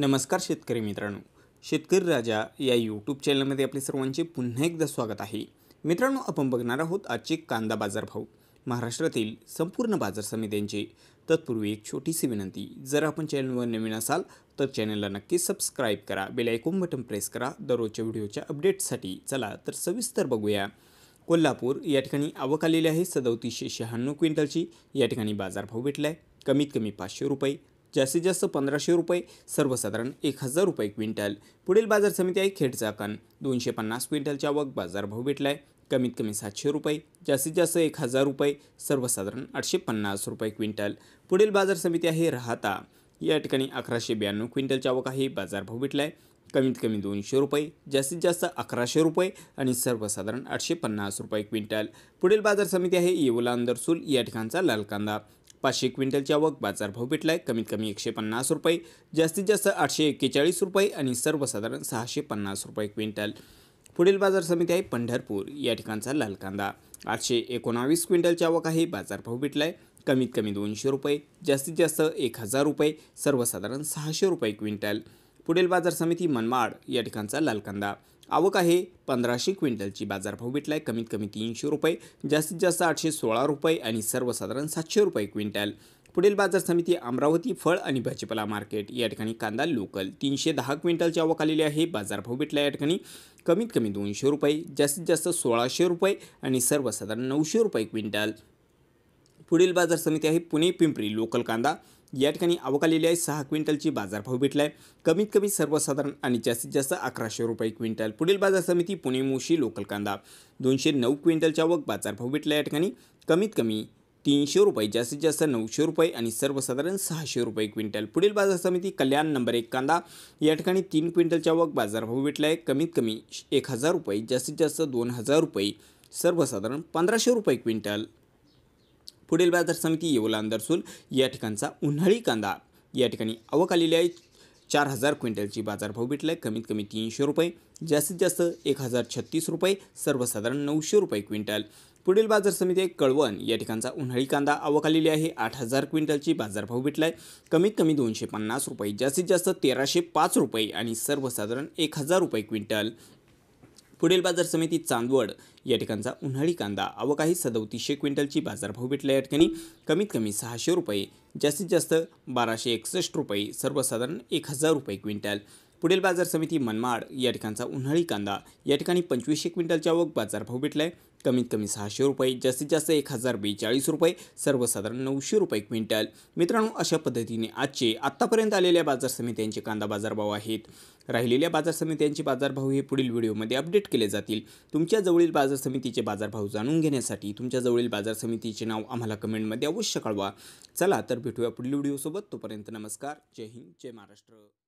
नमस्कार शेतकरी मित्रांनो शेतकरी राजा या यूट्यूब चॅनलमध्ये आपले सर्वांचे पुन्हा एकदा स्वागत आहे मित्रांनो आपण बघणार आहोत आजचे कांदा बाजार भाव महाराष्ट्रातील संपूर्ण बाजार समित्यांचे तत्पूर्वी एक छोटीशी विनंती जर आपण चॅनलवर नवीन असाल तर चॅनलला नक्की सबस्क्राईब करा बेल आयकॉन बटन प्रेस करा दररोजच्या व्हिडिओच्या अपडेट्ससाठी चला तर सविस्तर बघूया कोल्हापूर या ठिकाणी आवक आलेली आहे सदोतीसशे शहाण्णव क्विंटलची या ठिकाणी बाजारभाव भेटला आहे कमीत कमी पाचशे रुपये जास्तीत जास्त पंधराशे रुपये सर्वसाधारण एक हजार रुपये क्विंटल पुढील बाजार समिती आहे खेडचा कण दोनशे पन्नास क्विंटलच्या वग बाजारभाव भेटला आहे कमीत कमी सातशे रुपये जास्तीत जास्त एक हजार रुपये सर्वसाधारण आठशे पन्नास रुपये क्विंटल पुढील बाजार समिती आहे राहता या ठिकाणी अकराशे ब्याण्णव क्विंटलच्या वग आहे बाजारभाव भेटला आहे कमीत कमी दोनशे रुपये जास्तीत जास्त अकराशे रुपये आणि सर्वसाधारण आठशे पन्नास रुपये क्विंटल पुढील बाजार समिती आहे येवला अंदरसूल या ठिकाणचा लाल कांदा पाचशे क्विंटलच्या आवक बाजारभाव भेटला आहे कमीत कमी एकशे पन्नास रुपये जास्तीत जास्त आठशे एक्केचाळीस रुपये आणि सर्वसाधारण सहाशे पन्नास रुपये क्विंटल पुढील बाजार समिती आहे पंढरपूर या ठिकाणचा लाल कांदा आठशे एकोणावीस क्विंटलच्या आवक आहे बाजारभाव भेटला आहे कमीत कमी दोनशे रुपये जास्तीत जास्त एक हजार रुपये सर्वसाधारण सहाशे रुपये क्विंटल पुढील बाजार समिती मनमाड या ठिकाणचा लाल कांदा आवक आहे पंधराशे क्विंटलची बाजारभाव भेटला आहे कमीत कमी तीनशे रुपये जास्तीत जास्त आठशे सोळा रुपये आणि सर्वसाधारण सातशे रुपये क्विंटल पुढील बाजार समिती अमरावती फळ आणि भाजीपाला मार्केट या ठिकाणी कांदा लोकल तीनशे दहा क्विंटलची आवक आलेली आहे बाजारभाव भेटला या ठिकाणी कमीत कमी दोनशे रुपये जास्तीत जास्त सोळाशे रुपये आणि सर्वसाधारण नऊशे रुपये क्विंटल पुढील बाजार समिती आहे पुणे पिंपरी लोकल कांदा या ठिकाणी आलेली आहे सहा क्विंटलची बाजारभाव भेटला आहे कमीत कमी सर्वसाधारण आणि जास्तीत जास्त अकराशे रुपये क्विंटल पुढील बाजार समिती पुणे मुशी लोकल कांदा दोनशे नऊ क्विंटलच्या आवक बाजारभाव भेटला या ठिकाणी कमीत कमी तीनशे रुपये जास्तीत जास्त नऊशे रुपये आणि सर्वसाधारण सहाशे रुपये क्विंटल पुढील बाजार समिती कल्याण नंबर एक कांदा या ठिकाणी तीन क्विंटलच्या वक बाजारभाव भेटला आहे कमीत कमी एक हजार रुपये जास्तीत जास्त दोन हजार रुपये सर्वसाधारण पंधराशे रुपये क्विंटल पुढील बाजार समिती येवला अंदरसूल या ठिकाणचा उन्हाळी कांदा या ठिकाणी अवक आलेली आहे चार हजार क्विंटलची बाजारभाव भेटला आहे कमीत कमी तीनशे रुपये जास्तीत जास्त एक हजार छत्तीस रुपये सर्वसाधारण नऊशे रुपये क्विंटल पुढील बाजार समिती आहे कळवण या ठिकाणचा उन्हाळी कांदा आवक आलेली आहे आठ हजार क्विंटलची बाजारभाव भेटला आहे कमीत कमी दोनशे पन्नास रुपये जास्तीत जास्त तेराशे पाच रुपये आणि सर्वसाधारण एक हजार रुपये क्विंटल पुढील बाजार समिती चांदवड या ठिकाणचा उन्हाळी कांदा अवकाही सदोतीसशे क्विंटलची बाजारभाव भेटला या ठिकाणी कमीत कमी सहाशे रुपये जास्तीत जास्त बाराशे एकसष्ट रुपये सर्वसाधारण एक हजार रुपये क्विंटल पुढील बाजार समिती मनमाड या ठिकाणचा उन्हाळी कांदा या ठिकाणी पंचवीसशे क्विंटलच्या अवक बाजारभाव भेटला आहे कमीत कमी सहाशे रुपये जास्तीत जास्त एक हजार बेचाळीस रुपये सर्वसाधारण नऊशे रुपये क्विंटल मित्रांनो अशा पद्धतीने आजचे आत्तापर्यंत आलेल्या बाजार समित्यांचे कांदा बाजारभाव आहेत राहिलेल्या बाजार समित्यांचे बाजारभाव हे पुढील व्हिडिओमध्ये अपडेट केले जातील तुमच्याजवळील बाजार समितीचे बाजारभाव जाणून घेण्यासाठी तुमच्याजवळील बाजार समितीचे नाव आम्हाला कमेंटमध्ये अवश्य कळवा चला तर भेटूया पुढील व्हिडिओसोबत तोपर्यंत नमस्कार जय हिंद जय महाराष्ट्र